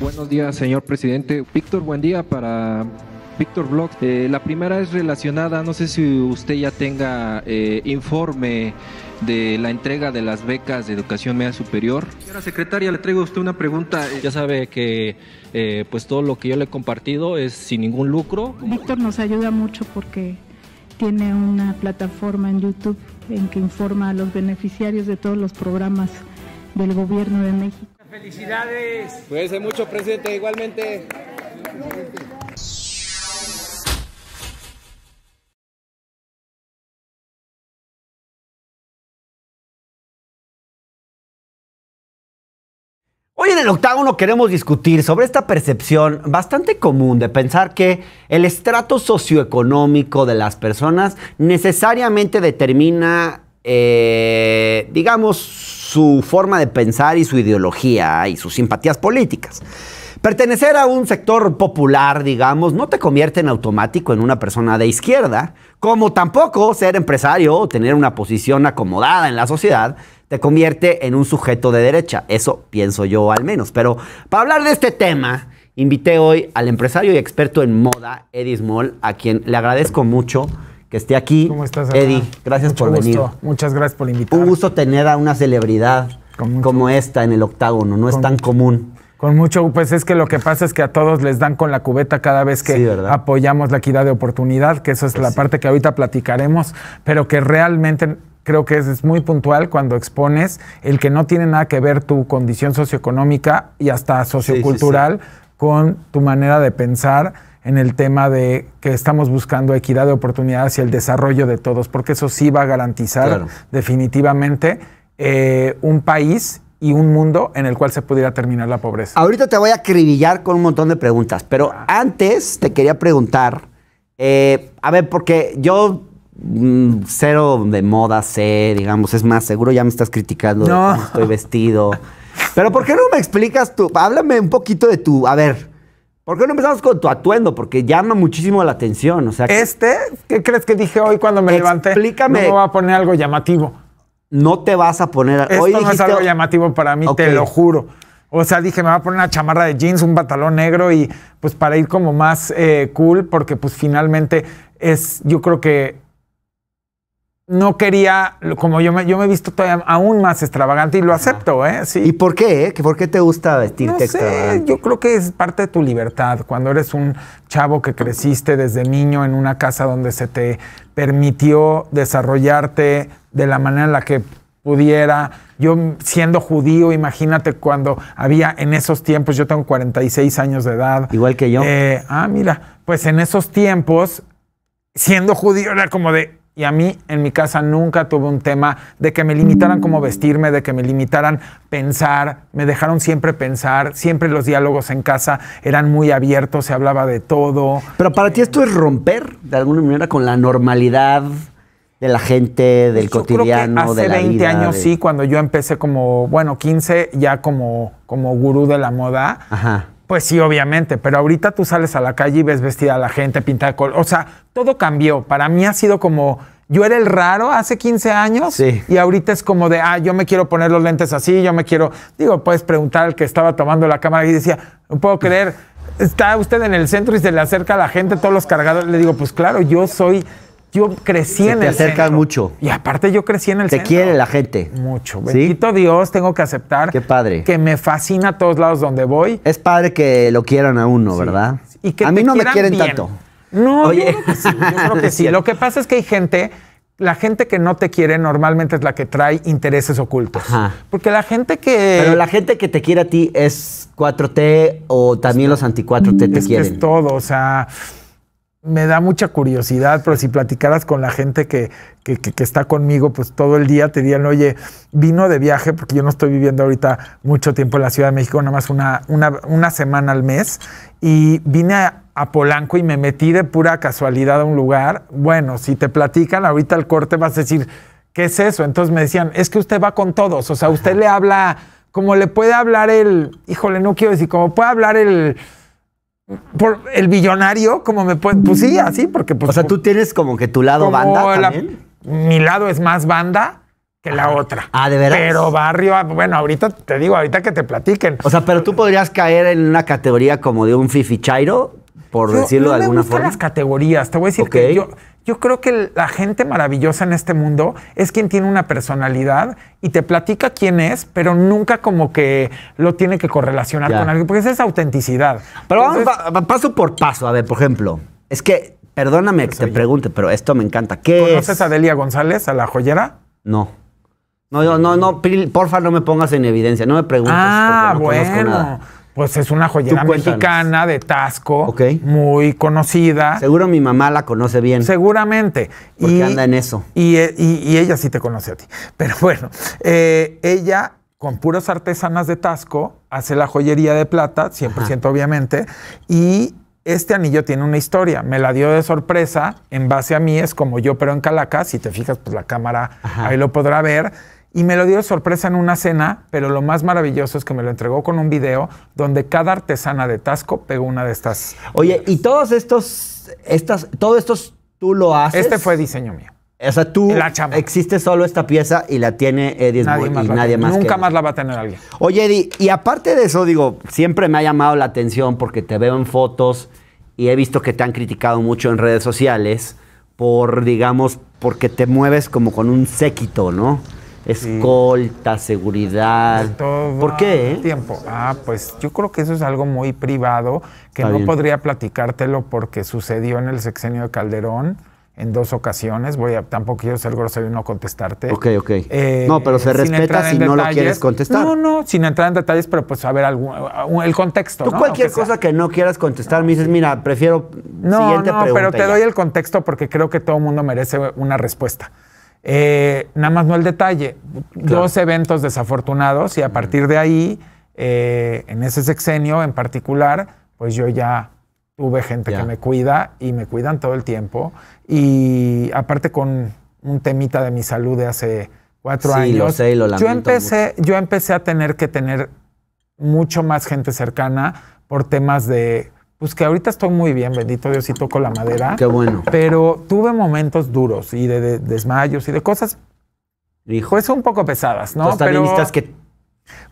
Buenos días, señor presidente. Víctor, buen día para Víctor Blog. Eh, la primera es relacionada, no sé si usted ya tenga eh, informe de la entrega de las becas de educación media superior. Señora secretaria, le traigo a usted una pregunta. Eh. Ya sabe que pues todo lo que yo le he compartido es sin ningún lucro. Víctor nos ayuda mucho porque tiene una plataforma en YouTube en que informa a los beneficiarios de todos los programas del gobierno de México. Felicidades. ¡Puede ser mucho, presidente, igualmente. Hoy en el octágono queremos discutir sobre esta percepción bastante común de pensar que el estrato socioeconómico de las personas necesariamente determina eh, digamos, su forma de pensar y su ideología y sus simpatías políticas. Pertenecer a un sector popular, digamos, no te convierte en automático en una persona de izquierda, como tampoco ser empresario o tener una posición acomodada en la sociedad te convierte en un sujeto de derecha. Eso pienso yo al menos. Pero para hablar de este tema, invité hoy al empresario y experto en moda, Edis Moll, a quien le agradezco mucho que esté aquí. ¿Cómo estás, Eddie, gracias por venir. Muchas gracias por invitarme. Un gusto tener a una celebridad como esta en el octágono, no es tan común. Con mucho, pues es que lo que pasa es que a todos les dan con la cubeta cada vez que apoyamos la equidad de oportunidad, que esa es pues la parte que ahorita platicaremos, pero que realmente creo que es, muy puntual cuando expones el que no tiene nada que ver tu condición socioeconómica y hasta sociocultural con tu manera de pensar en el tema de que estamos buscando equidad de oportunidades y el desarrollo de todos, porque eso sí va a garantizar definitivamente eh, un país y un mundo en el cual se pudiera terminar la pobreza. Ahorita te voy a acribillar con un montón de preguntas, pero ah. antes te quería preguntar, eh, a ver, porque yo mm, cero de moda sé, digamos, es más, seguro ya me estás criticando de cómo estoy vestido. pero ¿por qué no me explicas tú? Háblame un poquito de tu, a ver, ¿Por qué no empezamos con tu atuendo? Porque llama muchísimo la atención. O sea, ¿Este? ¿Qué crees que dije hoy cuando me levanté? Explícame. No me voy a poner algo llamativo. No te vas a poner. Esto hoy no es algo llamativo para mí, te lo juro. O sea, dije, me voy a poner una chamarra de jeans, un pantalón negro y pues para ir como más eh, cool, porque pues finalmente es, yo creo que no quería, como yo me, yo me he visto todavía aún más extravagante y lo acepto, ¿eh? Sí. ¿Y por qué? ¿Por qué te gusta vestirte no extravagante? Yo creo que es parte de tu libertad. Cuando eres un chavo que creciste desde niño en una casa donde se te permitió desarrollarte de la manera en la que pudiera. Yo siendo judío, imagínate cuando había en esos tiempos, yo tengo 46 años de edad. Igual que yo. Eh, ah, mira, pues en esos tiempos, siendo judío era como de, y a mí en mi casa nunca tuve un tema de que me limitaran cómo vestirme, de que me limitaran pensar, me dejaron siempre pensar, siempre los diálogos en casa eran muy abiertos, se hablaba de todo. Pero para ti esto es romper de alguna manera con la normalidad de la gente, del yo cotidiano, creo que hace 20 años sí, cuando yo empecé como, bueno, 15, ya como, como gurú de la moda. Ajá pues sí, obviamente, pero ahorita tú sales a la calle y ves vestida a la gente, pintada de color. O sea, todo cambió. Para mí ha sido como. Yo era el raro hace 15 años y ahorita es como de, ah, yo me quiero poner los lentes así, yo me quiero. Digo, puedes preguntar al que estaba tomando la cámara y decía, no puedo creer, está usted en el centro y se le acerca a la gente, todos los cargadores. Le digo, pues claro, yo soy yo crecí en el centro. Te acercas mucho. Y aparte yo crecí en el centro. Te quiere la gente. Mucho. Bendito Dios, tengo que aceptar. Qué padre. Que me fascina a todos lados donde voy. Es padre que lo quieran a uno, ¿verdad? Y que a mí no me quieren tanto. No, Oye. yo creo que sí. Yo creo que sí. Lo que pasa es que hay gente la gente que no te quiere normalmente es la que trae intereses ocultos. Porque la gente que. Pero la gente que te quiere a ti es 4T o también los anti-4T te quieren. es todo, o sea. Me da mucha curiosidad, pero si platicaras con la gente que, está conmigo, pues todo el día te dirían, oye, vino de viaje, porque yo no estoy viviendo ahorita mucho tiempo en la Ciudad de México, nada más una, una, semana al mes, y vine a, Polanco y me metí de pura casualidad a un lugar. Bueno, si te platican ahorita el corte vas a decir, ¿qué es eso? Entonces me decían, es que usted va con todos, o sea, usted le habla, como le puede hablar el, híjole, no quiero decir, como puede hablar el por el billonario, como me puedes. Pues sí, así, porque pues. O sea, tú tienes como que tu lado banda mi lado es más banda que la ah. otra. Ah, de verdad. Pero barrio, ah, bueno, ahorita te digo, ahorita que te platiquen. O sea, pero tú podrías caer en una categoría como de un fifichairo, por decirlo de alguna me forma. las categorías, te voy a decir que yo yo creo que la gente maravillosa en este mundo es quien tiene una personalidad y te platica quién es, pero nunca como que lo tiene que correlacionar con alguien, porque esa es autenticidad. Pero vamos paso por paso. A ver, por ejemplo, es que, perdóname que te pregunte, pero esto me encanta. ¿Conoces a Delia González, a la joyera? No. No, no, no, no, porfa, no me pongas en evidencia, no me preguntes. Ah, bueno. Pues es una joyera mexicana de Tasco, muy conocida. Seguro mi mamá la conoce bien. Seguramente. Porque anda en eso. Eh, y, ella sí te conoce a ti. Pero bueno, eh, ella con puras artesanas de Tasco hace la joyería de plata, 100% obviamente, y este anillo tiene una historia. Me la dio de sorpresa, en base a mí es como yo, pero en Calacas, si te fijas, pues la cámara ahí lo podrá ver y me lo dio sorpresa en una cena, pero lo más maravilloso es que me lo entregó con un video donde cada artesana de Tasco pegó una de estas. Oye, y todos estos, estas, todos estos tú lo haces. Este fue diseño mío. O sea, tú existe solo esta pieza y la tiene Eddie nadie más y nadie más. Nunca más la va a tener alguien. Oye, Eddie, y aparte de eso, digo, siempre me ha llamado la atención porque te veo en fotos y he visto que te han criticado mucho en redes sociales por, digamos, porque te mueves como con un séquito, ¿no? escolta, seguridad. Todo ¿Por qué? Eh? Tiempo. Ah, pues yo creo que eso es algo muy privado que no podría platicártelo porque sucedió en el sexenio de Calderón en dos ocasiones. Voy a, tampoco quiero ser grosero y no contestarte. Ok, ok. Eh, no, pero se respeta si no lo quieres contestar. No, no, sin entrar en detalles, pero pues a ver algún, uh, uh, el contexto. Tú cualquier cosa que no quieras contestar, me dices, mira, prefiero. No, no, pero te doy el contexto porque creo que todo el mundo merece una respuesta. Eh, nada más no el detalle. Dos eventos desafortunados y a partir de ahí, eh, en ese sexenio en particular, pues yo ya tuve gente que me cuida y me cuidan todo el tiempo. Y aparte con un temita de mi salud de hace cuatro años. yo empecé, yo empecé a tener que tener mucho más gente cercana por temas de pues que ahorita estoy muy bien, bendito Dios, y toco la madera. Qué bueno. Pero tuve momentos duros y de, desmayos y de cosas. Hijo. Pues un poco pesadas, ¿no? Los también que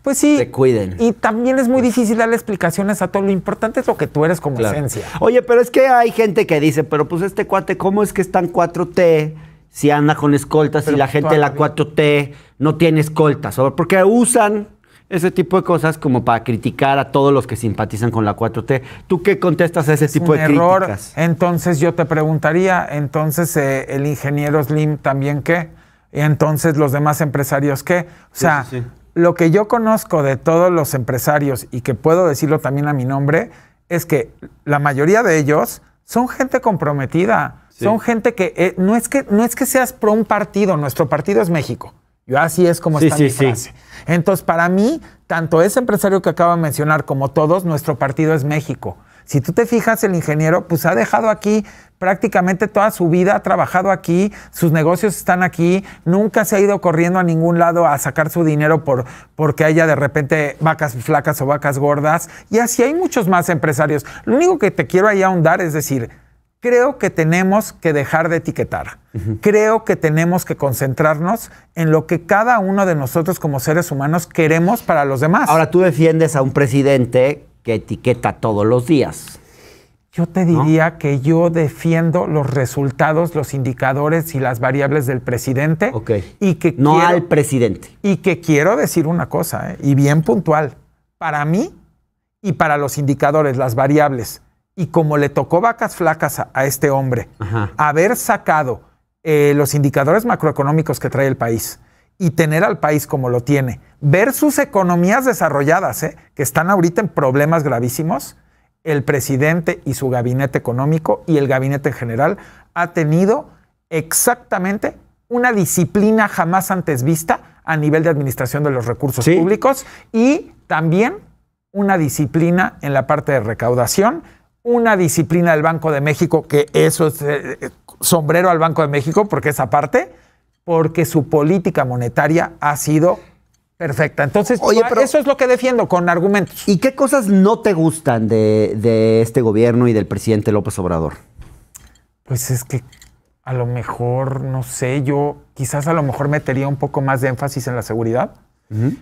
pues sí. se cuiden. Y también es muy pues difícil darle explicaciones a todo. Lo importante es lo que tú eres como esencia. Oye, pero es que hay gente que dice, pero pues este cuate, ¿cómo es que están 4T si anda con escoltas y la pues gente de la 4T no tiene escoltas? Porque usan ese tipo de cosas como para criticar a todos los que simpatizan con la 4T. ¿Tú qué contestas a ese tipo un de error. Entonces yo te preguntaría, entonces eh, el ingeniero Slim también qué, entonces los demás empresarios qué. O sea, lo que yo conozco de todos los empresarios y que puedo decirlo también a mi nombre es que la mayoría de ellos son gente comprometida, son gente que eh, no es que no es que seas pro un partido, nuestro partido es México así es como sí, está mi frase. Entonces, para mí, tanto ese empresario que acabo de mencionar como todos, nuestro partido es México. Si tú te fijas, el ingeniero pues ha dejado aquí prácticamente toda su vida, ha trabajado aquí, sus negocios están aquí, nunca se ha ido corriendo a ningún lado a sacar su dinero por, porque haya de repente vacas flacas o vacas gordas. Y así hay muchos más empresarios. Lo único que te quiero ahí ahondar es decir, creo que tenemos que dejar de etiquetar. Creo que tenemos que concentrarnos en lo que cada uno de nosotros como seres humanos queremos para los demás. Ahora tú defiendes a un presidente que etiqueta todos los días. Yo te diría que yo defiendo los resultados, los indicadores y las variables del presidente. Ok. Y que no al presidente. Y que quiero decir una cosa, ¿eh? y bien puntual. Para mí y para los indicadores, las variables y como le tocó vacas flacas a, este hombre, haber sacado eh, los indicadores macroeconómicos que trae el país y tener al país como lo tiene, ver sus economías desarrolladas, eh, que están ahorita en problemas gravísimos, el presidente y su gabinete económico y el gabinete en general ha tenido exactamente una disciplina jamás antes vista a nivel de administración de los recursos públicos y también una disciplina en la parte de recaudación una disciplina del Banco de México, que eso es eh, eh, sombrero al Banco de México, porque esa parte, porque su política monetaria ha sido perfecta. Entonces, eso es lo que defiendo con argumentos. ¿Y qué cosas no te gustan de, este gobierno y del presidente López Obrador? Pues es que a lo mejor, no sé, yo quizás a lo mejor metería un poco más de énfasis en la seguridad,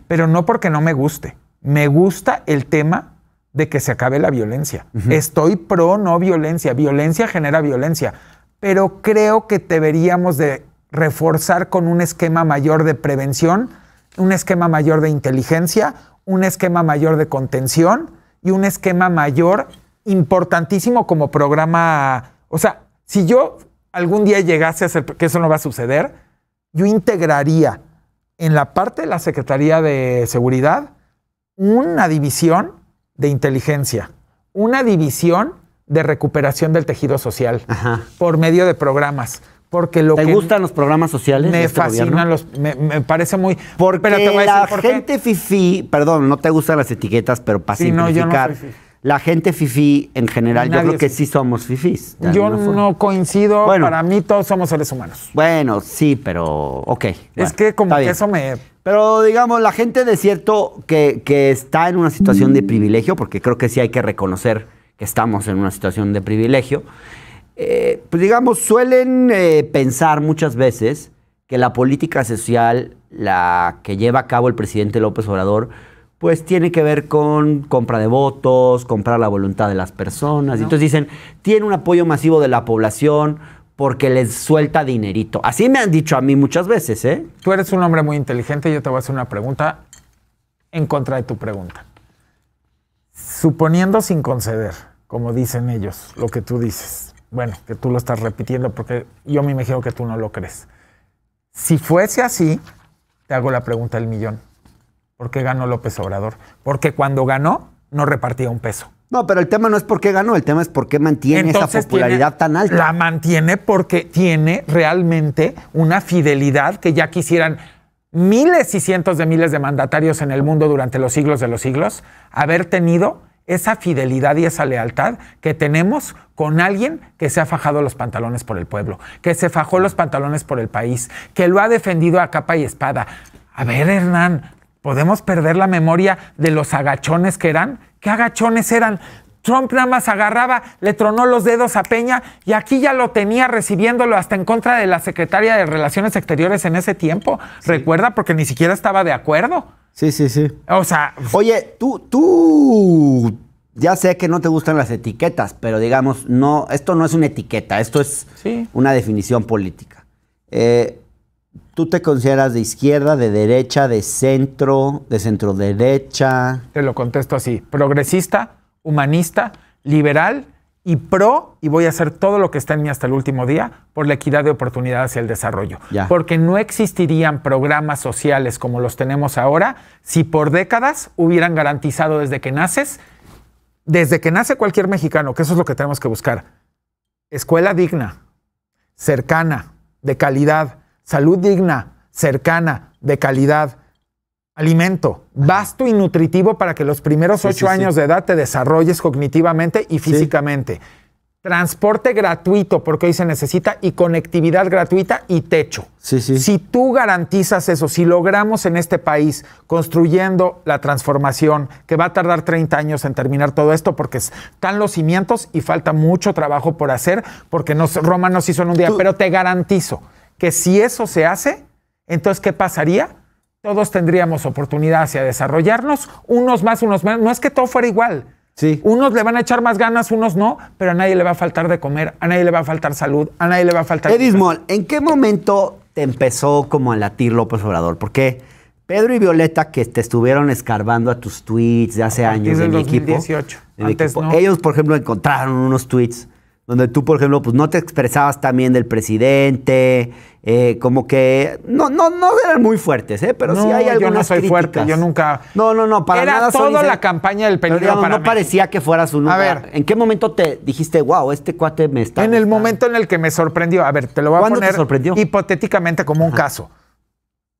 pero no porque no me guste. Me gusta el tema de que se acabe la violencia. Estoy pro no violencia. Violencia genera violencia. Pero creo que deberíamos de reforzar con un esquema mayor de prevención, un esquema mayor de inteligencia, un esquema mayor de contención y un esquema mayor importantísimo como programa. O sea, si yo algún día llegase a ser, que eso no va a suceder, yo integraría en la parte de la Secretaría de Seguridad una división de inteligencia, una división de recuperación del tejido social por medio de programas. Porque lo ¿Te que gustan los programas sociales? Me este fascinan los. Me, parece muy. Porque pero te voy a decir, la gente fifi, perdón, no te gustan las etiquetas, pero para sí, simplificar. la gente fifi en general, yo creo que sí somos fifís. Yo no coincido, para mí todos somos seres humanos. Bueno, sí, pero ok. Es que como que eso me pero digamos, la gente de cierto que, está en una situación de privilegio, porque creo que sí hay que reconocer que estamos en una situación de privilegio, eh, pues digamos, suelen eh, pensar muchas veces que la política social, la que lleva a cabo el presidente López Obrador, pues tiene que ver con compra de votos, comprar la voluntad de las personas. Entonces dicen, tiene un apoyo masivo de la población, porque les suelta dinerito. Así me han dicho a mí muchas veces, ¿eh? Tú eres un hombre muy inteligente, yo te voy a hacer una pregunta en contra de tu pregunta. Suponiendo sin conceder, como dicen ellos, lo que tú dices. Bueno, que tú lo estás repitiendo porque yo me imagino que tú no lo crees. Si fuese así, te hago la pregunta del millón. ¿Por qué ganó López Obrador? Porque cuando ganó, no repartía un peso. No, pero el tema no es por qué ganó, el tema es por qué mantiene esa popularidad tan alta. La mantiene porque tiene realmente una fidelidad que ya quisieran miles y cientos de miles de mandatarios en el mundo durante los siglos de los siglos haber tenido esa fidelidad y esa lealtad que tenemos con alguien que se ha fajado los pantalones por el pueblo, que se fajó los pantalones por el país, que lo ha defendido a capa y espada. A ver, Hernán, ¿podemos perder la memoria de los agachones que eran? qué agachones eran. Trump nada más agarraba, le tronó los dedos a Peña y aquí ya lo tenía recibiéndolo hasta en contra de la secretaria de Relaciones Exteriores en ese tiempo. Recuerda, porque ni siquiera estaba de acuerdo. Sí, sí, sí. O sea. Oye, tú, tú. Ya sé que no te gustan las etiquetas, pero digamos, no, esto no es una etiqueta, esto es una definición política. Eh, ¿Tú te consideras de izquierda, de derecha, de centro, de centro derecha? Te lo contesto así, progresista, humanista, liberal y pro, y voy a hacer todo lo que está en mí hasta el último día, por la equidad de oportunidades y el desarrollo. Porque no existirían programas sociales como los tenemos ahora si por décadas hubieran garantizado desde que naces, desde que nace cualquier mexicano, que eso es lo que tenemos que buscar, escuela digna, cercana, de calidad, salud digna, cercana, de calidad, alimento vasto y nutritivo para que los primeros ocho años de edad te desarrolles cognitivamente y físicamente. Transporte gratuito, porque hoy se necesita, y conectividad gratuita y techo. Si tú garantizas eso, si logramos en este país construyendo la transformación, que va a tardar 30 años en terminar todo esto, porque están los cimientos y falta mucho trabajo por hacer, porque nos, Roma nos hizo en un día, pero te garantizo que si eso se hace, entonces, ¿qué pasaría? Todos tendríamos oportunidad hacia desarrollarnos, unos más, unos menos. No es que todo fuera igual. Sí. Unos le van a echar más ganas, unos no, pero a nadie le va a faltar de comer, a nadie le va a faltar salud, a nadie le va a faltar. Edismol, ¿en qué momento te empezó como a latir López Obrador? Porque Pedro y Violeta, que te estuvieron escarbando a tus tweets de hace años en mi equipo. antes No. Ellos, por ejemplo, encontraron unos tweets donde tú, por ejemplo, pues no te expresabas también del presidente, eh, como que no, no, no eran muy fuertes, ¿eh? pero sí hay algunas Yo no soy fuerte, yo nunca. No, no, no, para Era nada. Era toda la campaña del peligro No parecía que fueras un lugar. A ver, ¿en qué momento te dijiste, wow, este cuate me está? En el momento en el que me sorprendió. A ver, te lo voy a poner hipotéticamente como un caso.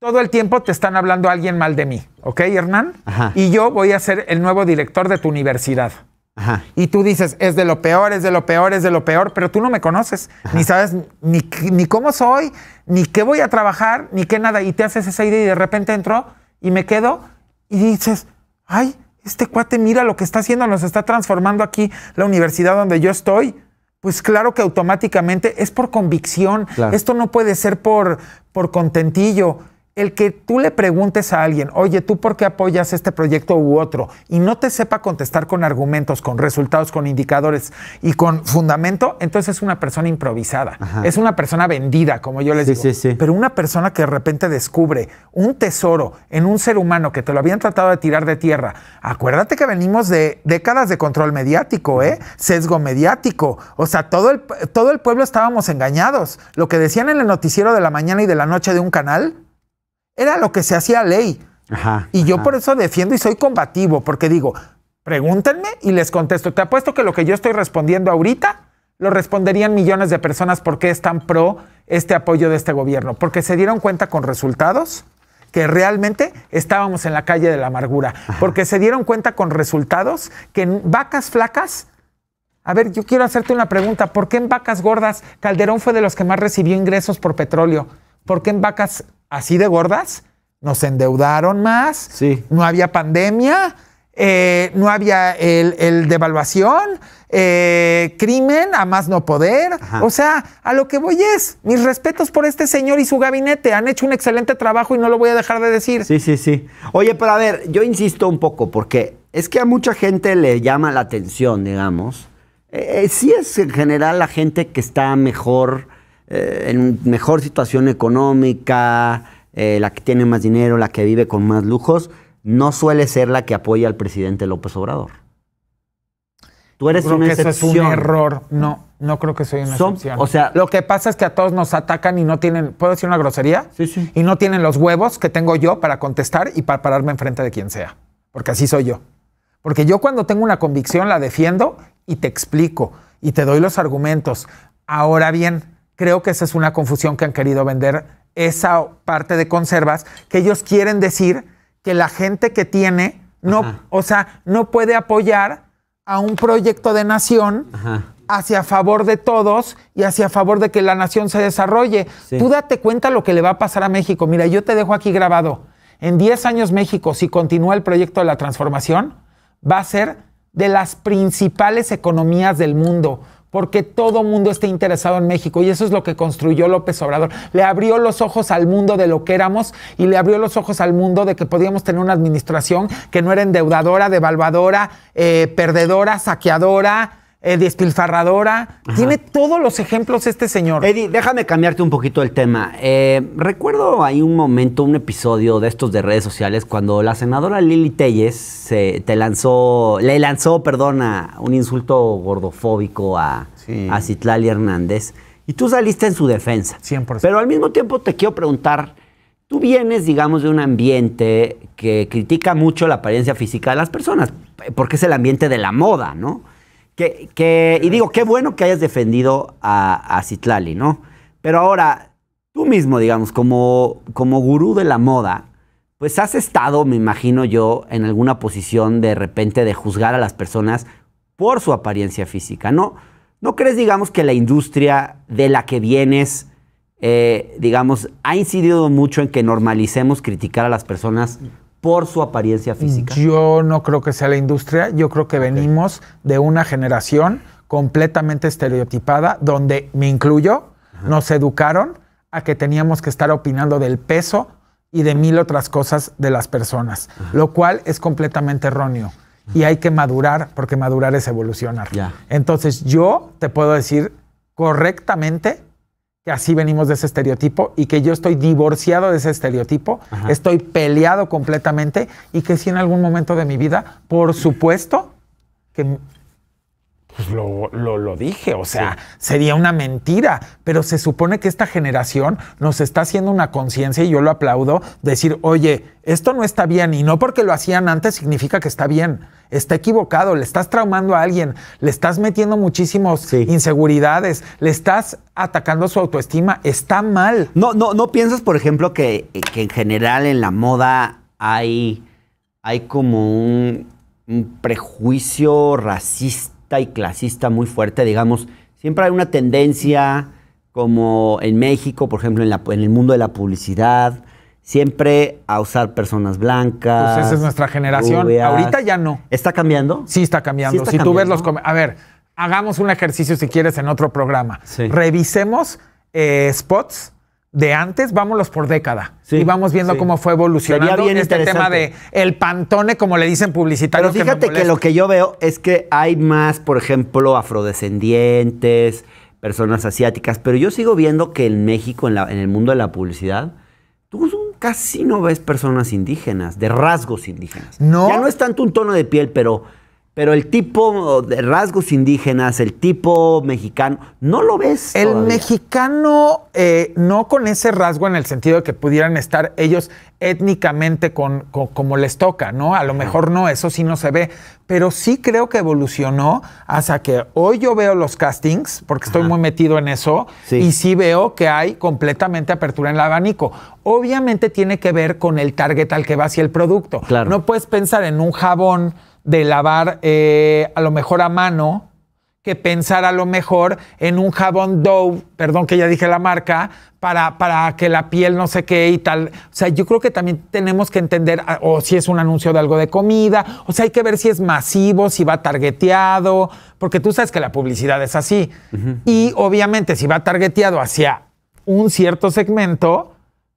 Todo el tiempo te están hablando alguien mal de mí, ¿ok, Hernán? Ajá. Y yo voy a ser el nuevo director de tu universidad. Y tú dices, es de lo peor, es de lo peor, es de lo peor, pero tú no me conoces, ni sabes ni, cómo soy, ni qué voy a trabajar, ni qué nada. Y te haces esa idea y de repente entro y me quedo y dices, ay, este cuate mira lo que está haciendo, nos está transformando aquí la universidad donde yo estoy. Pues claro que automáticamente es por convicción, esto no puede ser por, por contentillo el que tú le preguntes a alguien, oye, ¿tú por qué apoyas este proyecto u otro? Y no te sepa contestar con argumentos, con resultados, con indicadores y con fundamento, entonces es una persona improvisada. Es una persona vendida, como yo les digo. Sí, sí. Pero una persona que de repente descubre un tesoro en un ser humano que te lo habían tratado de tirar de tierra. Acuérdate que venimos de décadas de control mediático, ¿eh? Sesgo mediático. O sea, todo todo el pueblo estábamos engañados. Lo que decían en el noticiero de la mañana y de la noche de un canal era lo que se hacía ley. y yo por eso defiendo y soy combativo, porque digo, pregúntenme y les contesto. Te apuesto que lo que yo estoy respondiendo ahorita lo responderían millones de personas porque es tan pro este apoyo de este gobierno, porque se dieron cuenta con resultados que realmente estábamos en la calle de la amargura, porque se dieron cuenta con resultados que en vacas flacas a ver, yo quiero hacerte una pregunta. ¿Por qué en vacas gordas Calderón fue de los que más recibió ingresos por petróleo? ¿Por qué en vacas así de gordas, nos endeudaron más, no había pandemia, eh, no había el, devaluación, eh, crimen, a más no poder. O sea, a lo que voy es, mis respetos por este señor y su gabinete, han hecho un excelente trabajo y no lo voy a dejar de decir. Sí, sí, sí. Oye, pero a ver, yo insisto un poco, porque es que a mucha gente le llama la atención, digamos. Eh, sí es en general la gente que está mejor eh, en mejor situación económica, eh, la que tiene más dinero, la que vive con más lujos, no suele ser la que apoya al presidente López Obrador. Tú eres una es un error. No, no creo que soy una excepción. O sea, lo que pasa es que a todos nos atacan y no tienen. ¿Puedo decir una grosería? Sí, sí. Y no tienen los huevos que tengo yo para contestar y para pararme enfrente de quien sea. Porque así soy yo. Porque yo cuando tengo una convicción la defiendo y te explico y te doy los argumentos. Ahora bien, creo que esa es una confusión que han querido vender esa parte de conservas, que ellos quieren decir que la gente que tiene no, o sea, no puede apoyar a un proyecto de nación hacia favor de todos y hacia favor de que la nación se desarrolle. Tú date cuenta lo que le va a pasar a México. Mira, yo te dejo aquí grabado. En 10 años México, si continúa el proyecto de la transformación, va a ser de las principales economías del mundo porque todo mundo está interesado en México y eso es lo que construyó López Obrador. Le abrió los ojos al mundo de lo que éramos y le abrió los ojos al mundo de que podíamos tener una administración que no era endeudadora, devalvadora, eh, perdedora, saqueadora, eh, despilfarradora. Tiene todos los ejemplos este señor. Eddie, déjame cambiarte un poquito el tema. Eh, recuerdo ahí un momento, un episodio de estos de redes sociales, cuando la senadora Lili Telles se, te lanzó, le lanzó, perdona, un insulto gordofóbico a, a Citlali Hernández. Y tú saliste en su defensa. Pero al mismo tiempo te quiero preguntar, tú vienes, digamos, de un ambiente que critica mucho la apariencia física de las personas, porque es el ambiente de la moda, ¿no? Que, y digo, qué bueno que hayas defendido a, a Citlali, ¿no? Pero ahora, tú mismo, digamos, como, como gurú de la moda, pues has estado, me imagino yo, en alguna posición de repente de juzgar a las personas por su apariencia física, ¿no? ¿No crees, digamos, que la industria de la que vienes, eh, digamos, ha incidido mucho en que normalicemos criticar a las personas por su apariencia física? Yo no creo que sea la industria, yo creo que venimos de una generación completamente estereotipada, donde me incluyo, nos educaron a que teníamos que estar opinando del peso y de mil otras cosas de las personas, lo cual es completamente erróneo. Y hay que madurar, porque madurar es evolucionar. Entonces yo te puedo decir correctamente así venimos de ese estereotipo y que yo estoy divorciado de ese estereotipo, estoy peleado completamente y que si en algún momento de mi vida, por supuesto, que pues lo, lo, dije, o sea, sería una mentira, pero se supone que esta generación nos está haciendo una conciencia y yo lo aplaudo, decir, oye, esto no está bien y no porque lo hacían antes significa que está bien, está equivocado, le estás traumando a alguien, le estás metiendo muchísimas inseguridades, le estás atacando su autoestima, está mal. No, no, no piensas, por ejemplo, que, que en general en la moda hay, hay como un, un prejuicio racista y clasista muy fuerte, digamos. Siempre hay una tendencia, como en México, por ejemplo, en, el mundo de la publicidad, siempre a usar personas blancas. Pues esa es nuestra generación. Ahorita ya no. ¿Está cambiando? Sí, está cambiando. si tú ves los... A ver, hagamos un ejercicio si quieres en otro programa. Revisemos eh, spots de antes, vámonos por década. y vamos viendo cómo fue evolucionando este tema de el pantone, como le dicen publicitarios. Pero fíjate que, lo que yo veo es que hay más, por ejemplo, afrodescendientes, personas asiáticas, pero yo sigo viendo que en México, en, en el mundo de la publicidad, tú casi no ves personas indígenas, de rasgos indígenas. Ya no es tanto un tono de piel, pero pero el tipo de rasgos indígenas, el tipo mexicano, ¿no lo ves? El mexicano eh, no con ese rasgo en el sentido de que pudieran estar ellos étnicamente con, como les toca, ¿no? A lo mejor no, eso sí no se ve, pero sí creo que evolucionó hasta que hoy yo veo los castings, porque estoy muy metido en eso, y sí veo que hay completamente apertura en el abanico. Obviamente tiene que ver con el target al que va hacia el producto. Claro. No puedes pensar en un jabón de lavar eh, a lo mejor a mano que pensar a lo mejor en un jabón Dove, perdón que ya dije la marca, para, para que la piel no seque qué y tal. O sea, yo creo que también tenemos que entender, ah, o si es un anuncio de algo de comida, o sea, hay que ver si es masivo, si va targeteado, porque tú sabes que la publicidad es así. Y obviamente si va targeteado hacia un cierto segmento,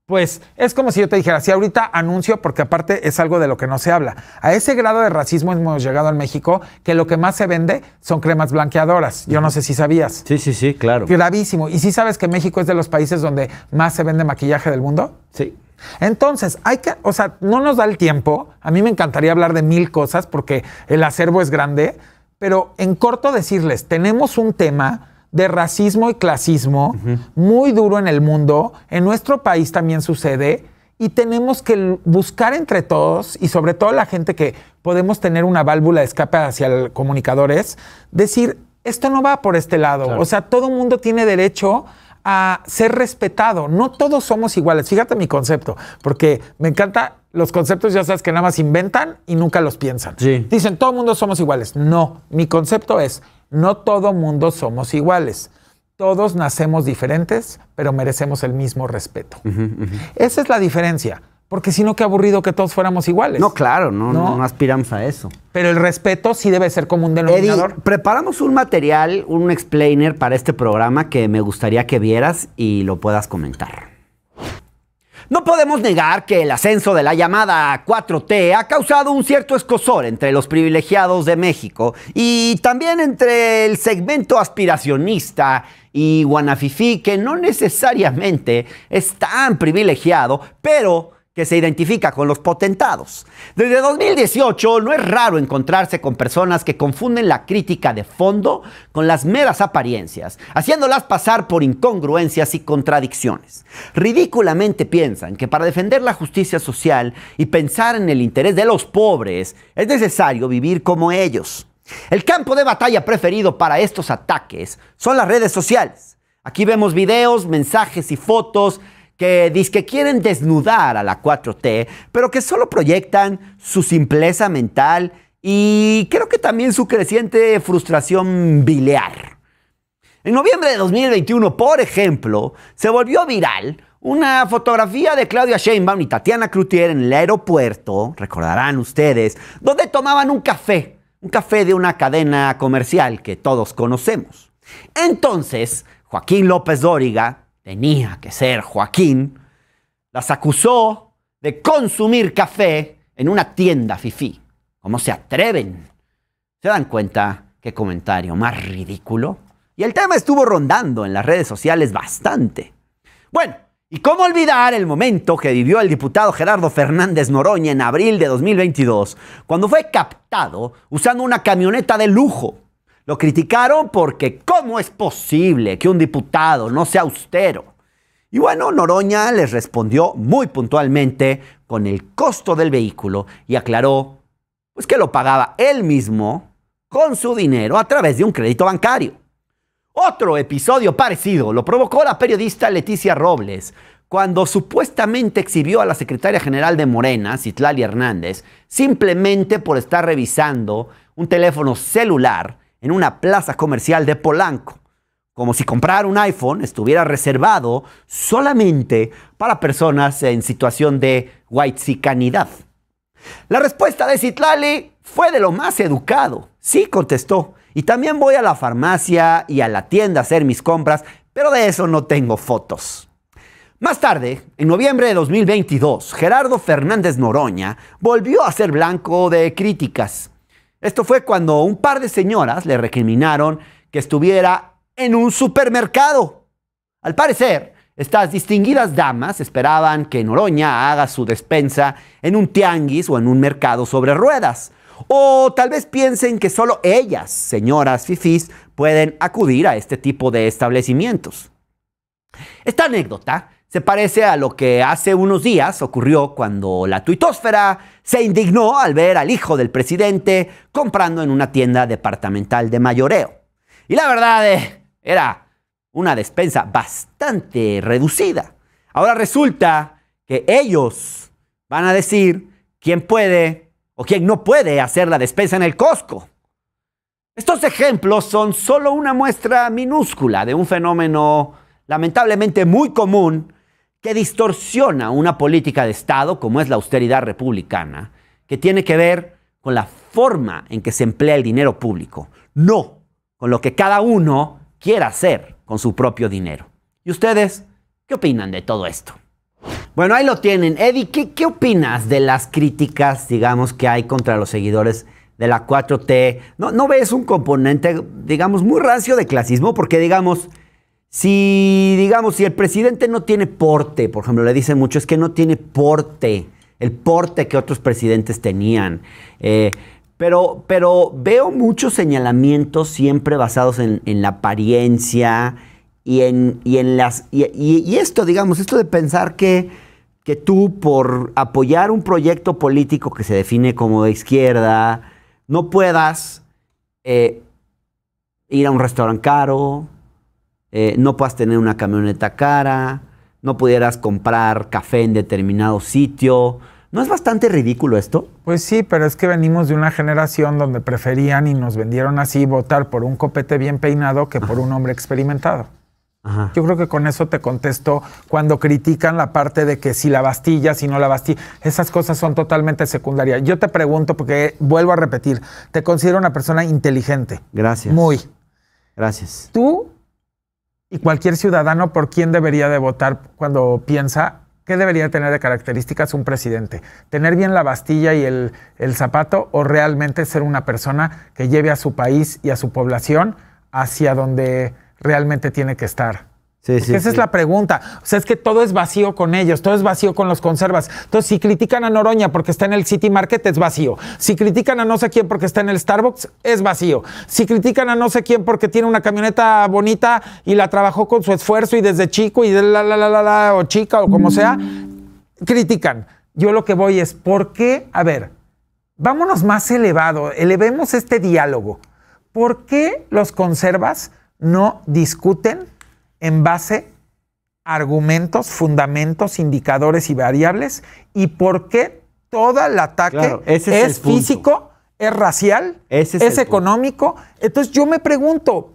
pues es como si yo te dijera, si ahorita anuncio, porque aparte es algo de lo que no se habla. A ese grado de racismo hemos llegado en México que lo que más se vende son cremas blanqueadoras. Yo no sé si sabías. Sí, sí, sí, claro. Gravísimo. ¿Y sí sabes que México es de los países donde más se vende maquillaje del mundo? Sí. Entonces, hay que, o sea, no nos da el tiempo. A mí me encantaría hablar de mil cosas porque el acervo es grande, pero en corto decirles, tenemos un tema de racismo y clasismo muy duro en el mundo. En nuestro país también sucede y tenemos que buscar entre todos y sobre todo la gente que podemos tener una válvula de escape hacia el comunicadores, decir, esto no va por este lado. O sea, todo mundo tiene derecho a ser respetado. No todos somos iguales. Fíjate mi concepto, porque me encanta los conceptos, ya sabes que nada más inventan y nunca los piensan. Dicen, todo mundo somos iguales. No, mi concepto es, no todo mundo somos iguales. Todos nacemos diferentes, pero merecemos el mismo respeto. Esa es la diferencia. Porque si no, qué aburrido que todos fuéramos iguales. No, claro, no, no, aspiramos a eso. Pero el respeto sí debe ser común un denominador. preparamos un material, un explainer para este programa que me gustaría que vieras y lo puedas comentar. No podemos negar que el ascenso de la llamada 4T ha causado un cierto escosor entre los privilegiados de México y también entre el segmento aspiracionista y guanafifi que no necesariamente es tan privilegiado, pero que se identifica con los potentados. Desde 2018 no es raro encontrarse con personas que confunden la crítica de fondo con las meras apariencias, haciéndolas pasar por incongruencias y contradicciones. Ridículamente piensan que para defender la justicia social y pensar en el interés de los pobres es necesario vivir como ellos. El campo de batalla preferido para estos ataques son las redes sociales. Aquí vemos videos, mensajes y fotos que que quieren desnudar a la 4T, pero que solo proyectan su simpleza mental y creo que también su creciente frustración biliar. En noviembre de 2021, por ejemplo, se volvió viral una fotografía de Claudia Sheinbaum y Tatiana Crutier en el aeropuerto, recordarán ustedes, donde tomaban un café, un café de una cadena comercial que todos conocemos. Entonces, Joaquín López Dóriga, tenía que ser Joaquín, las acusó de consumir café en una tienda fifí. ¿Cómo se atreven? ¿Se dan cuenta qué comentario más ridículo? Y el tema estuvo rondando en las redes sociales bastante. Bueno, ¿y cómo olvidar el momento que vivió el diputado Gerardo Fernández Noroña en abril de 2022, cuando fue captado usando una camioneta de lujo lo criticaron porque ¿cómo es posible que un diputado no sea austero? Y bueno, Noroña les respondió muy puntualmente con el costo del vehículo y aclaró pues, que lo pagaba él mismo con su dinero a través de un crédito bancario. Otro episodio parecido lo provocó la periodista Leticia Robles cuando supuestamente exhibió a la secretaria general de Morena, Citlali Hernández, simplemente por estar revisando un teléfono celular en una plaza comercial de Polanco, como si comprar un iPhone estuviera reservado solamente para personas en situación de whitezicanidad. La respuesta de Citlali fue de lo más educado. Sí, contestó. Y también voy a la farmacia y a la tienda a hacer mis compras, pero de eso no tengo fotos. Más tarde, en noviembre de 2022, Gerardo Fernández Noroña volvió a ser blanco de críticas. Esto fue cuando un par de señoras le recriminaron que estuviera en un supermercado. Al parecer, estas distinguidas damas esperaban que Noroña haga su despensa en un tianguis o en un mercado sobre ruedas. O tal vez piensen que solo ellas, señoras fifís, pueden acudir a este tipo de establecimientos. Esta anécdota se parece a lo que hace unos días ocurrió cuando la tuitósfera se indignó al ver al hijo del presidente comprando en una tienda departamental de mayoreo. Y la verdad eh, era una despensa bastante reducida. Ahora resulta que ellos van a decir quién puede o quién no puede hacer la despensa en el Costco. Estos ejemplos son solo una muestra minúscula de un fenómeno lamentablemente muy común que distorsiona una política de Estado como es la austeridad republicana, que tiene que ver con la forma en que se emplea el dinero público, no con lo que cada uno quiera hacer con su propio dinero. ¿Y ustedes qué opinan de todo esto? Bueno, ahí lo tienen. Eddie, ¿qué, opinas de las críticas, digamos, que hay contra los seguidores de la 4T? ¿No, ¿No ves un componente, digamos, muy racio de clasismo? Porque, digamos, si, digamos, si el presidente no tiene porte, por ejemplo, le dicen mucho, es que no tiene porte, el porte que otros presidentes tenían. Eh, pero, pero, veo muchos señalamientos siempre basados en, la apariencia y en, las. Y, esto, digamos, esto de pensar que, que, tú, por apoyar un proyecto político que se define como de izquierda, no puedas eh, ir a un restaurante caro, eh, no puedas tener una camioneta cara, no pudieras comprar café en determinado sitio. ¿No es bastante ridículo esto? Pues sí, pero es que venimos de una generación donde preferían y nos vendieron así votar por un copete bien peinado que por un hombre experimentado. Yo creo que con eso te contesto cuando critican la parte de que si la Bastilla, si no la Bastilla, esas cosas son totalmente secundarias. Yo te pregunto, porque vuelvo a repetir, te considero una persona inteligente. Gracias. Muy. Gracias. Tú y cualquier ciudadano por quién debería de votar cuando piensa qué debería tener de características un presidente. ¿Tener bien la bastilla y el, el zapato o realmente ser una persona que lleve a su país y a su población hacia donde realmente tiene que estar? esa es la pregunta. O sea, es que todo es vacío con ellos, todo es vacío con los conservas. Entonces, si critican a Noroña porque está en el City Market, es vacío. Si critican a no sé quién porque está en el Starbucks, es vacío. Si critican a no sé quién porque tiene una camioneta bonita y la trabajó con su esfuerzo y desde chico y de la, la, la, la, la, o chica o como sea, critican. Yo lo que voy es, ¿por qué? A ver, vámonos más elevado, elevemos este diálogo. ¿Por qué los conservas no discuten? en base a argumentos, fundamentos, indicadores y variables y por qué todo el ataque es físico, es racial, es, económico. Entonces yo me pregunto,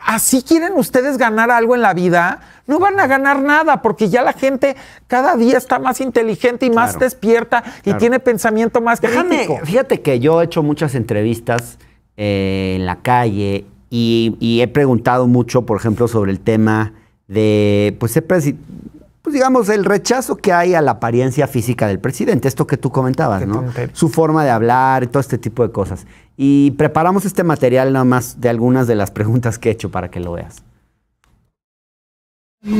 ¿así quieren ustedes ganar algo en la vida? No van a ganar nada porque ya la gente cada día está más inteligente y más despierta y tiene pensamiento más Déjame, Fíjate que yo he hecho muchas entrevistas eh, en la calle y, he preguntado mucho, por ejemplo, sobre el tema de, pues, pues, digamos, el rechazo que hay a la apariencia física del presidente, esto que tú comentabas, ¿no? Su forma de hablar y todo este tipo de cosas. Y preparamos este material nada más de algunas de las preguntas que he hecho para que lo veas.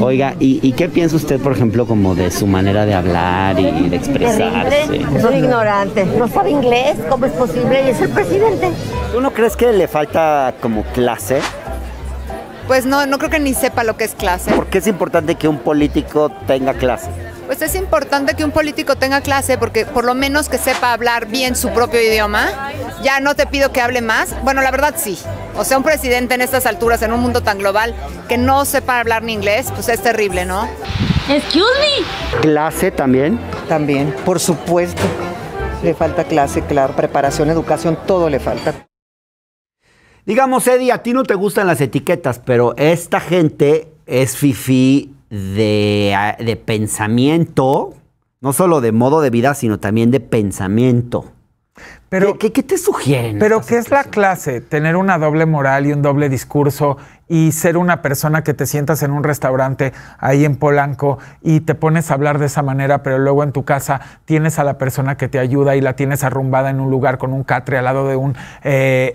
Oiga, ¿y, qué piensa usted, por ejemplo, como de su manera de hablar y de expresarse? Soy ignorante, no sabe inglés, ¿cómo es posible? Y es el presidente. ¿Tú no crees que le falta como clase? Pues no, no creo que ni sepa lo que es clase. ¿Por qué es importante que un político tenga clase? Pues es importante que un político tenga clase porque por lo menos que sepa hablar bien su propio idioma. Ya no te pido que hable más. Bueno, la verdad sí. O sea, un presidente en estas alturas, en un mundo tan global, que no sepa hablar ni inglés, pues es terrible, ¿no? Excuse me. Clase también. También, por supuesto. Le falta clase, claro, preparación, educación, todo le falta. Digamos, Eddie, a ti no te gustan las etiquetas, pero esta gente es fifi de, ah, de pensamiento, no solo de modo de vida, sino también de pensamiento. Pero, ¿Qué, te sugieren? Pero ¿qué es la clase? Tener una doble moral y un doble discurso y ser una persona que te sientas en un restaurante ahí en Polanco y te pones a hablar de esa manera, pero luego en tu casa tienes a la persona que te ayuda y la tienes arrumbada en un lugar con un catre al lado de un, eh,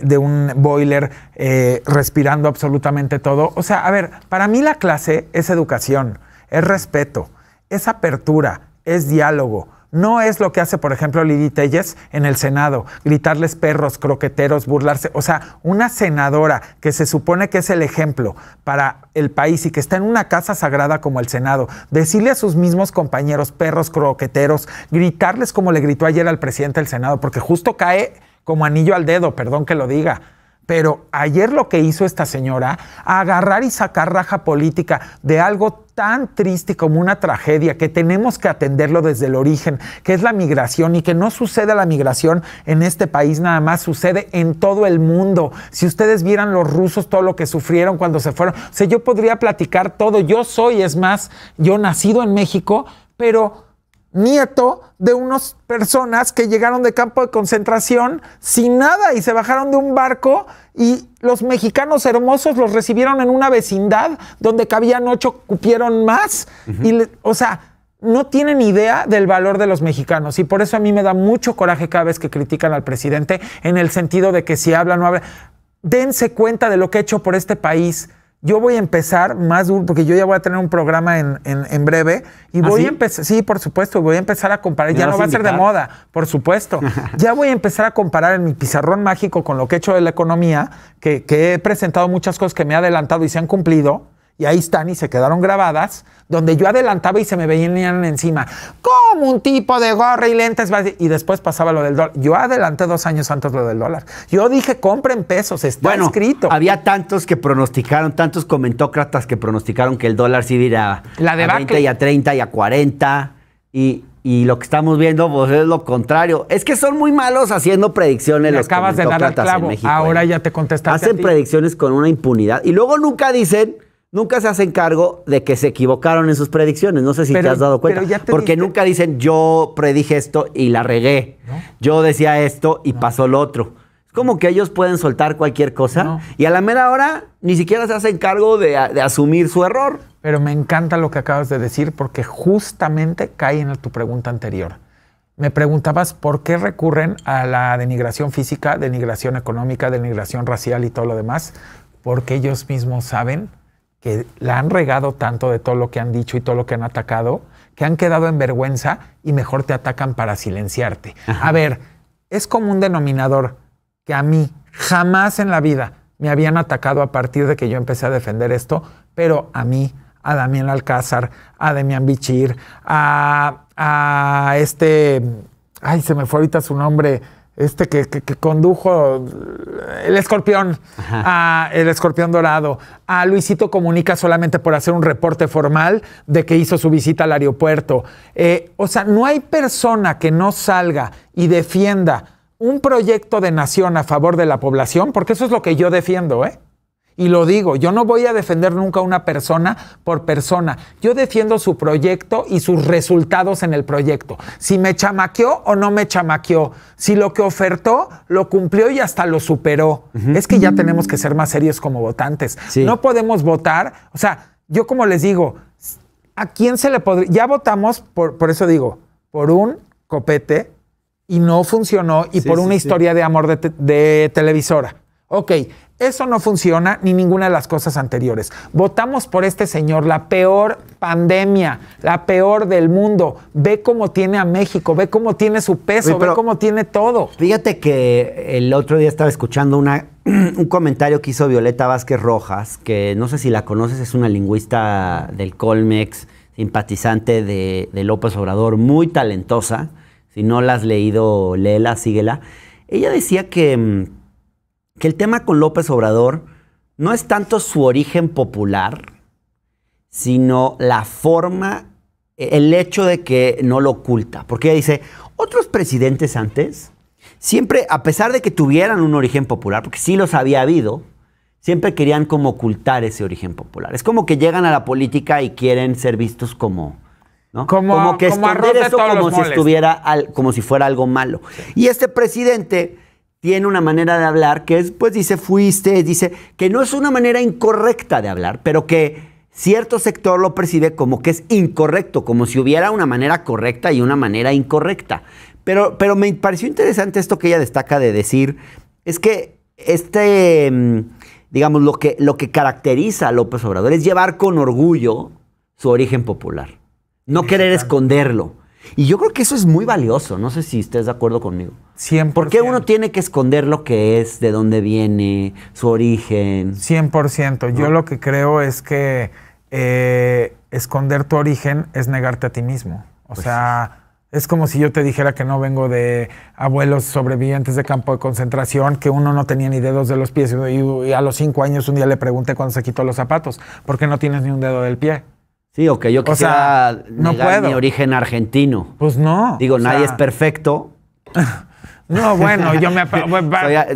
boiler eh, respirando absolutamente todo. O sea, a ver, para mí la clase es educación, es respeto, es apertura, es diálogo no es lo que hace, por ejemplo, Lili Telles en el Senado, gritarles perros, croqueteros, burlarse. O sea, una senadora que se supone que es el ejemplo para el país y que está en una casa sagrada como el Senado, decirle a sus mismos compañeros perros, croqueteros, gritarles como le gritó ayer al presidente del Senado, porque justo cae como anillo al dedo, perdón que lo diga pero ayer lo que hizo esta señora, agarrar y sacar raja política de algo tan triste como una tragedia que tenemos que atenderlo desde el origen, que es la migración y que no sucede la migración en este país nada más, sucede en todo el mundo. Si ustedes vieran los rusos todo lo que sufrieron cuando se fueron, o sea, yo podría platicar todo, yo soy, es más, yo nacido en México, pero nieto de unas personas que llegaron de campo de concentración sin nada y se bajaron de un barco y los mexicanos hermosos los recibieron en una vecindad donde cabían ocho, cupieron más. y o sea, no tienen idea del valor de los mexicanos y por eso a mí me da mucho coraje cada vez que critican al presidente en el sentido de que si habla, no habla. Dense cuenta de lo que ha he hecho por este país yo voy a empezar más duro, porque yo ya voy a tener un programa en, en, en breve, y ¿Ah, voy a empezar, sí, por supuesto, voy a empezar a comparar, ya no va a ser de moda, por supuesto, ya voy a empezar a comparar en mi pizarrón mágico con lo que he hecho de la economía, que, que he presentado muchas cosas que me he adelantado y se han cumplido, y ahí están y se quedaron grabadas, donde yo adelantaba y se me venían encima. Como un tipo de gorra y lentes? Y después pasaba lo del dólar. Yo adelanté dos años antes lo del dólar. Yo dije, compren pesos, está bueno, escrito. Había tantos que pronosticaron, tantos comentócratas que pronosticaron que el dólar sí iba a, 20 y a 30 y a 40. Y, lo que estamos viendo pues, es lo contrario. Es que son muy malos haciendo predicciones los acabas de México, Ahora ¿eh? ya te contestaste Hacen predicciones con una impunidad. Y luego nunca dicen nunca se hacen cargo de que se equivocaron en sus predicciones. No sé si te has dado cuenta. Porque nunca dicen yo predije esto y la regué. Yo decía esto y pasó lo otro. Es como que ellos pueden soltar cualquier cosa y a la mera hora ni siquiera se hacen cargo de, de, asumir su error. Pero me encanta lo que acabas de decir porque justamente cae en tu pregunta anterior. Me preguntabas por qué recurren a la denigración física, denigración económica, denigración racial y todo lo demás, porque ellos mismos saben que la han regado tanto de todo lo que han dicho y todo lo que han atacado, que han quedado en vergüenza y mejor te atacan para silenciarte. A ver, es como un denominador que a mí jamás en la vida me habían atacado a partir de que yo empecé a defender esto, pero a mí, a Damián Alcázar, a Demian Bichir, a, a este, ay, se me fue ahorita su nombre, este que, condujo el escorpión, a el escorpión dorado, a Luisito Comunica solamente por hacer un reporte formal de que hizo su visita al aeropuerto. Eh, o sea, no hay persona que no salga y defienda un proyecto de nación a favor de la población, porque eso es lo que yo defiendo, ¿eh? Y lo digo, yo no voy a defender nunca a una persona por persona. Yo defiendo su proyecto y sus resultados en el proyecto. Si me chamaqueó o no me chamaqueó. Si lo que ofertó lo cumplió y hasta lo superó. Es que ya tenemos que ser más serios como votantes. No podemos votar. O sea, yo como les digo, ¿a quién se le podría...? Ya votamos, por, por eso digo, por un copete y no funcionó y por una historia de amor de, de televisora. Ok, eso no funciona ni ninguna de las cosas anteriores. Votamos por este señor, la peor pandemia, la peor del mundo. Ve cómo tiene a México, ve cómo tiene su peso, ve cómo tiene todo. Fíjate que el otro día estaba escuchando una, un comentario que hizo Violeta Vázquez Rojas, que no sé si la conoces, es una lingüista del Colmex, simpatizante de, de López Obrador, muy talentosa. Si no la has leído, léela, síguela. Ella decía que mm, que el tema con López Obrador no es tanto su origen popular, sino la forma, el hecho de que no lo oculta. Porque ella dice, otros presidentes antes, siempre, a pesar de que tuvieran un origen popular, porque sí los había habido, siempre querían como ocultar ese origen popular. Es como que llegan a la política y quieren ser vistos como... Como, que es esconder eso como si, estuviera como si fuera algo malo. Y este presidente tiene una manera de hablar que es, pues dice, fuiste, dice, que no es una manera incorrecta de hablar, pero que cierto sector lo percibe como que es incorrecto, como si hubiera una manera correcta y una manera incorrecta. Pero, pero me pareció interesante esto que ella destaca de decir, es que este, mm, digamos, lo que, lo que caracteriza a López Obrador es llevar con orgullo su origen popular, no querer esconderlo y yo creo que eso es muy valioso. No sé si estés de acuerdo conmigo. 100%. ¿Por qué uno tiene que esconder lo que es, de dónde viene, su origen? 100%. Yo lo que creo es que eh, esconder tu origen es negarte a ti mismo. O pues sea, es como si yo te dijera que no vengo de abuelos sobrevivientes de campo de concentración, que uno no tenía ni dedos de los pies. Y, a los cinco años un día le pregunté cuando se quitó los zapatos, porque no tienes ni un dedo del pie? Sí, o que yo quisiera no mi origen argentino. Pues no. Digo, nadie es perfecto. No, bueno, yo me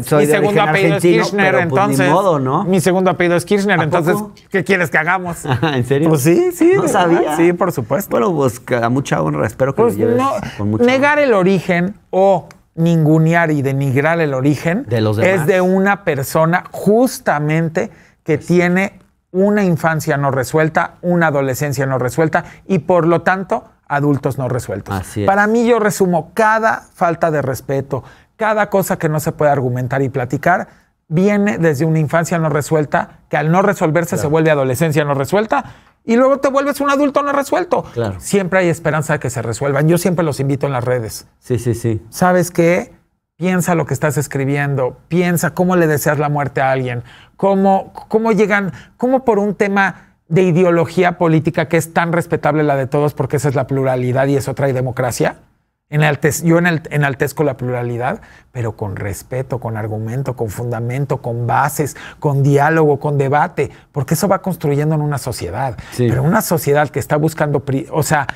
soy, mi segundo apellido es Kirchner, pero, pues entonces. Modo, ¿no? Mi segundo apellido es Kirchner, entonces, ¿qué quieres que hagamos? ¿En serio? Pues sí, sí. No sabía. Sí, por supuesto. Bueno, pues a mucha honra, espero que pues no, con Negar el origen o ningunear y denigrar el origen de los es de una persona justamente que pues tiene una infancia no resuelta, una adolescencia no resuelta y por lo tanto adultos no resueltos. Para mí yo resumo cada falta de respeto, cada cosa que no se puede argumentar y platicar, viene desde una infancia no resuelta, que al no resolverse se vuelve adolescencia no resuelta. Y luego te vuelves un adulto no resuelto. Claro. Siempre hay esperanza de que se resuelvan. Yo siempre los invito en las redes. Sí, sí, sí. ¿Sabes qué? Piensa lo que estás escribiendo, piensa cómo le deseas la muerte a alguien, cómo, cómo llegan, cómo por un tema de ideología política que es tan respetable la de todos porque esa es la pluralidad y eso trae y democracia. yo enaltezco la pluralidad, pero con respeto, con argumento, con fundamento, con bases, con diálogo, con debate, porque eso va construyendo en una sociedad. Pero una sociedad que está buscando, o sea,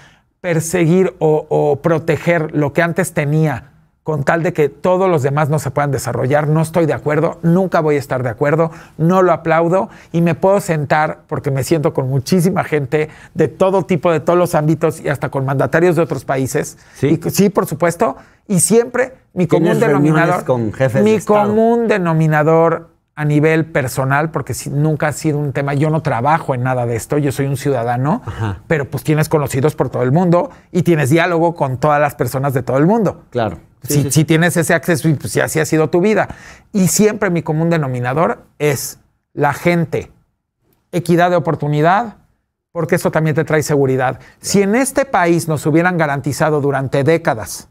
perseguir o, o proteger lo que antes tenía con tal de que todos los demás no se puedan desarrollar. No estoy de acuerdo, nunca voy a estar de acuerdo, no lo aplaudo y me puedo sentar porque me siento con muchísima gente de todo tipo, de todos los ámbitos y hasta con mandatarios de otros países. Sí, por supuesto. Y siempre mi común denominador, con mi común denominador a nivel personal, porque nunca ha sido un tema, yo no trabajo en nada de esto, yo soy un ciudadano, pero pues tienes conocidos por todo el mundo y tienes diálogo con todas las personas de todo el mundo. Claro. si, tienes ese acceso, pues si así ha sido tu vida. Y siempre mi común denominador es la gente, equidad de oportunidad, porque eso también te trae seguridad. Si en este país nos hubieran garantizado durante décadas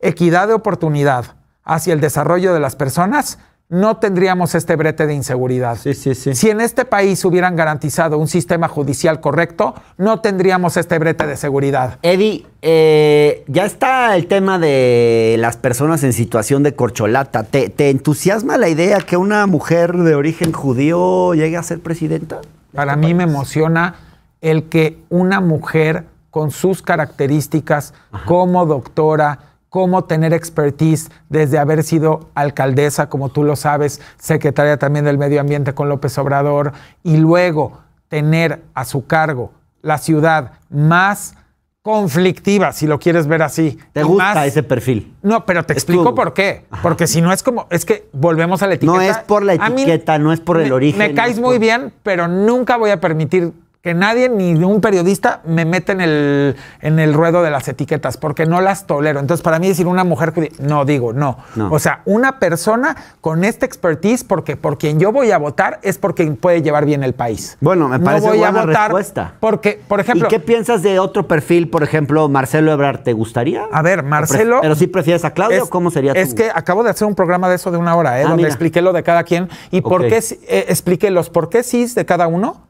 equidad de oportunidad hacia el desarrollo de las personas, no tendríamos este brete de inseguridad. Sí, sí, sí. Si en este país hubieran garantizado un sistema judicial correcto, no tendríamos este brete de seguridad. Eddie, eh, ya está el tema de las personas en situación de corcholata. ¿Te, entusiasma la idea que una mujer de origen judío llegue a ser presidenta? Este Para mí me emociona el que una mujer con sus características como doctora, cómo tener expertise desde haber sido alcaldesa, como tú lo sabes, secretaria también del medio ambiente con López Obrador, y luego tener a su cargo la ciudad más conflictiva, si lo quieres ver así. ¿Te gusta ese perfil? No, pero te explico por qué. Porque si no es como, es que volvemos a la etiqueta. No es por la etiqueta, no es por el origen. Me caes muy bien, pero nunca voy a permitir que nadie, ni un periodista, me mete en el, en el ruedo de las etiquetas, porque no las tolero. Entonces, para mí decir una mujer que. no digo, no. O sea, una persona con esta expertise, porque por quien yo voy a votar es porque puede llevar bien el país. Bueno, me parece no voy buena a respuesta. Porque, por ejemplo... ¿Y qué piensas de otro perfil, por ejemplo, Marcelo Ebrard? ¿Te gustaría? A ver, Marcelo... ¿Pero si prefieres a Claudio cómo sería Es que acabo de hacer un programa de eso de una hora, ¿eh? Ah, donde expliqué lo de cada quien y por qué, eh, expliqué los por qué sí de cada uno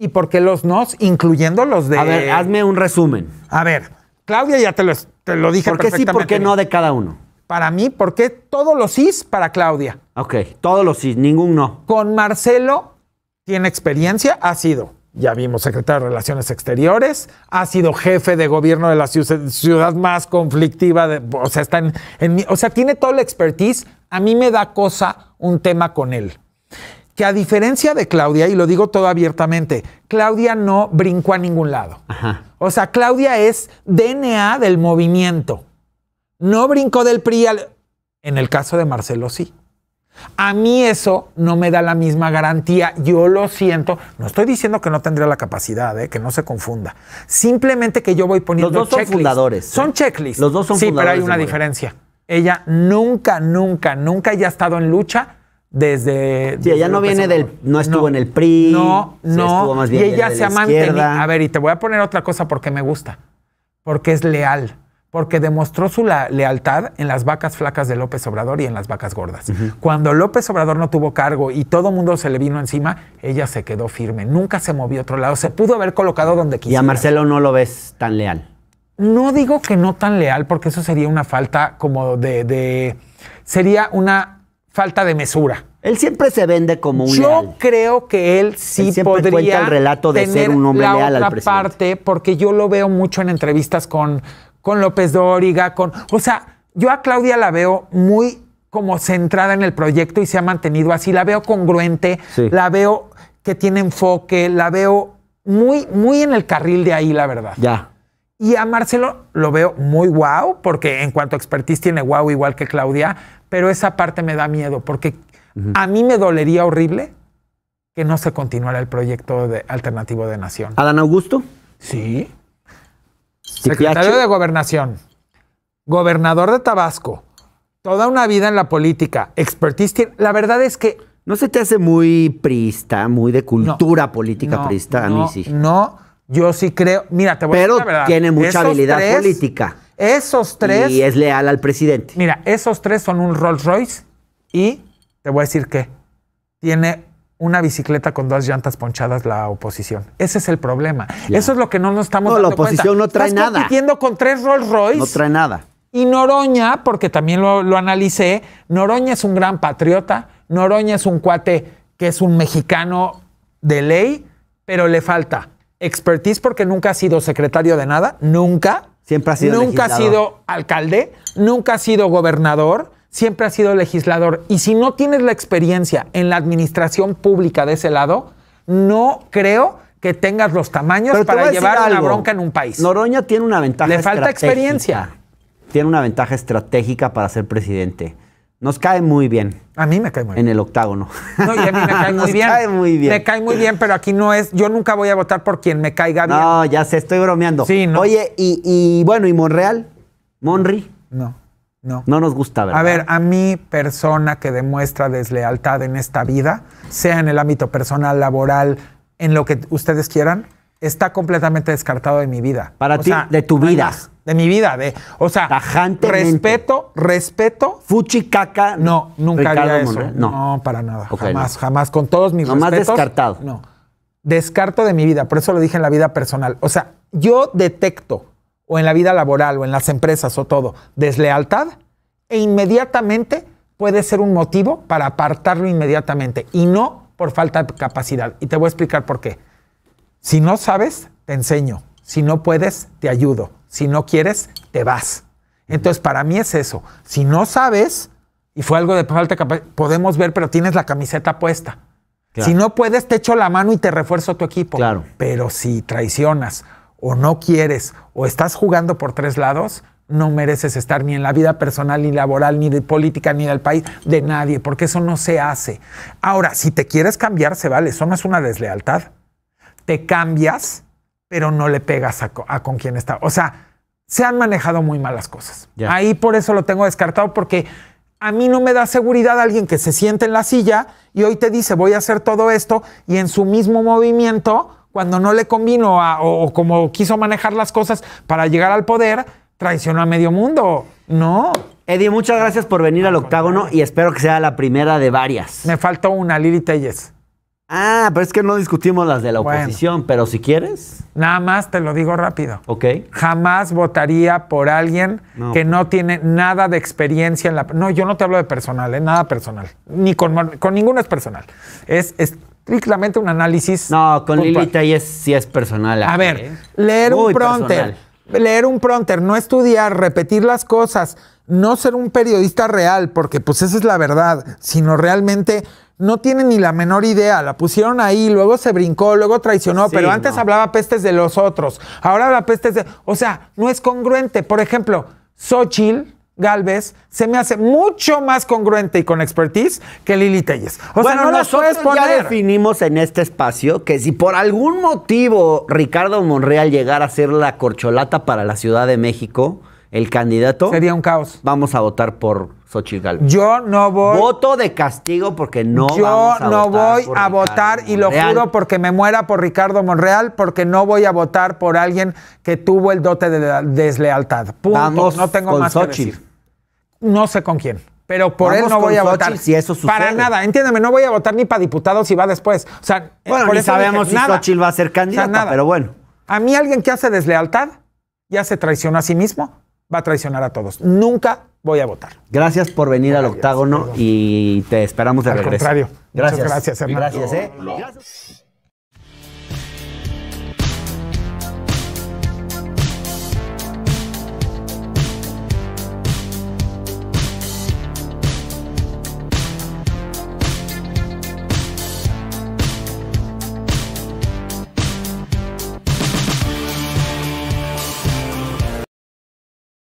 y por qué los nos, incluyendo los de. A ver, hazme un resumen. A ver, Claudia ya te lo, te lo dije. ¿Por qué sí, por qué no de cada uno? Para mí, ¿por qué todos los sís para Claudia? Ok, todos los sí, ningún no. Con Marcelo tiene experiencia, ha sido ya vimos secretario de Relaciones Exteriores, ha sido jefe de gobierno de la ciudad más conflictiva, o sea, está en, o sea, tiene toda la expertise. A mí me da cosa un tema con él a diferencia de Claudia, y lo digo todo abiertamente, Claudia no brincó a ningún lado. O sea, Claudia es DNA del movimiento. No brincó del PRI En el caso de Marcelo, sí. A mí eso no me da la misma garantía. Yo lo siento. No estoy diciendo que no tendría la capacidad, ¿eh? que no se confunda. Simplemente que yo voy poniendo. Los dos son fundadores. ¿eh? Son checklists. Los dos son fundadores. Sí, pero hay una diferencia. Ella nunca, nunca, nunca haya estado en lucha desde. Sí, ella no viene del. No estuvo en el PRI. No, no. más bien y ella se ha mantenido. A ver, y te voy a poner otra cosa porque me gusta. Porque es leal. Porque demostró su lealtad en las vacas flacas de López Obrador y en las vacas gordas. Cuando López Obrador no tuvo cargo y todo mundo se le vino encima, ella se quedó firme. Nunca se movió a otro lado. Se pudo haber colocado donde quisiera. Y a Marcelo no lo ves tan leal. No digo que no tan leal, porque eso sería una falta como de, de sería una falta de mesura. Él siempre se vende como un Yo creo que él sí podría tener ser la otra parte, porque yo lo veo mucho en entrevistas con, con López Dóriga, con, o sea, yo a Claudia la veo muy como centrada en el proyecto y se ha mantenido así, la veo congruente, la veo que tiene enfoque, la veo muy muy en el carril de ahí, la verdad. Ya. Y a Marcelo lo veo muy guau, porque en cuanto a expertise tiene guau igual que Claudia, pero esa parte me da miedo porque a mí me dolería horrible que no se continuara el proyecto de alternativo de Nación. ¿Adán Augusto? Sí. Secretario de Gobernación, gobernador de Tabasco, toda una vida en la política, expertise. La verdad es que. ¿No se te hace muy priista, muy de cultura política prista. priista? A mí no, sí. No, yo sí creo. Mira, te voy Pero a decir Pero Tiene mucha habilidad política. Esos tres. Y es leal al presidente. Mira, esos tres son un Rolls Royce y te voy a decir que tiene una bicicleta con dos llantas ponchadas la oposición. Ese es el problema. Eso es lo que no nos estamos dando la oposición no trae ¿Estás nada. compitiendo con tres Rolls Royce. No trae nada. Y Noroña, porque también lo, lo analicé, Noroña es un gran patriota, Noroña es un cuate que es un mexicano de ley, pero le falta expertise porque nunca ha sido secretario de nada, nunca, Siempre ha sido Nunca ha sido alcalde, nunca ha sido gobernador, siempre ha sido legislador. Y si no tienes la experiencia en la administración pública de ese lado, no creo que tengas los tamaños para llevar a una bronca en un país. Noroña tiene una ventaja. Le falta experiencia. Tiene una ventaja estratégica para ser presidente. Nos cae muy bien. A mí me cae muy bien. En el octágono. No, y a mí me cae muy, bien. Me cae muy bien, pero aquí no es. Yo nunca voy a votar por quien me caiga bien. No, ya se estoy bromeando. Sí, no. Oye, y, bueno, ¿y Monreal? ¿Monri? No, no. No nos gusta, ¿verdad? A ver, a mí, persona que demuestra deslealtad en esta vida, sea en el ámbito personal, laboral, en lo que ustedes quieran, está completamente descartado de mi vida. Para ti, de tu vida. de mi vida, de, o sea, respeto, respeto. Fuchi caca. No, nunca haría eso. no. para nada. jamás, jamás. Con todos mis Nomás Jamás descartado. No. Descarto de mi vida, por eso lo dije en la vida personal. O sea, yo detecto, o en la vida laboral, o en las empresas, o todo, deslealtad, e inmediatamente puede ser un motivo para apartarlo inmediatamente, y no por falta de capacidad. Y te voy a explicar por qué. Si no sabes, te enseño. Si no puedes, te ayudo. Si no quieres, te vas. Entonces, para mí es eso. Si no sabes, y fue algo de falta capacidad, podemos ver, pero tienes la camiseta puesta. Si no puedes, te echo la mano y te refuerzo tu equipo. Claro. Pero si traicionas o no quieres o estás jugando por tres lados, no mereces estar ni en la vida personal, ni laboral, ni de política, ni del país, de nadie, porque eso no se hace. Ahora, si te quieres cambiar, se vale. Eso no es una deslealtad te cambias, pero no le pegas a, con quien está. O sea, se han manejado muy malas cosas. Ahí por eso lo tengo descartado, porque a mí no me da seguridad alguien que se siente en la silla y hoy te dice voy a hacer todo esto y en su mismo movimiento, cuando no le combino o, como quiso manejar las cosas para llegar al poder, traicionó a medio mundo. No. Eddie, muchas gracias por venir al octágono y espero que sea la primera de varias. Me faltó una, Lili Telles. Ah, pero es que no discutimos las de la oposición, pero si quieres. Nada más te lo digo rápido. Ok. Jamás votaría por alguien que no tiene nada de experiencia en la. No, yo no te hablo de personal, ¿eh? nada personal. Ni con, con ninguno es personal. Es, estrictamente un análisis. No, con Lilita y es, sí es personal. A ver, eh. leer un pronter, leer un pronter, no estudiar, repetir las cosas, no ser un periodista real, porque pues esa es la verdad, sino realmente no tiene ni la menor idea. La pusieron ahí, luego se brincó, luego traicionó, pero antes hablaba pestes de los otros. Ahora habla pestes de. O sea, no es congruente. Por ejemplo, Xochitl. Galvez se me hace mucho más congruente y con expertise que Lili Telles. O sea, no nos ya definimos en este espacio que si por algún motivo Ricardo Monreal llegara a ser la corcholata para la Ciudad de México, el candidato. Sería un caos. Vamos a votar por yo no voy. Voto de castigo porque no. Yo a no voy a votar y lo juro porque me muera por Ricardo Monreal, porque no voy a votar por alguien que tuvo el dote de deslealtad. Punto. no tengo más Xochitl. que decir. No sé con quién. Pero por eso él no voy a votar. Si eso sucede. Para nada, entiéndeme, no voy a votar ni para diputados si va después. O sea, eh, bueno, por ni sabemos si nada. Xochitl va a ser candidata, pero bueno. A mí alguien que hace deslealtad ya se traicionó a sí mismo va a traicionar a todos. Nunca voy a votar. Gracias por venir al octágono y te esperamos de al Contrario. Gracias. gracias, Hernán. Gracias, ¿eh?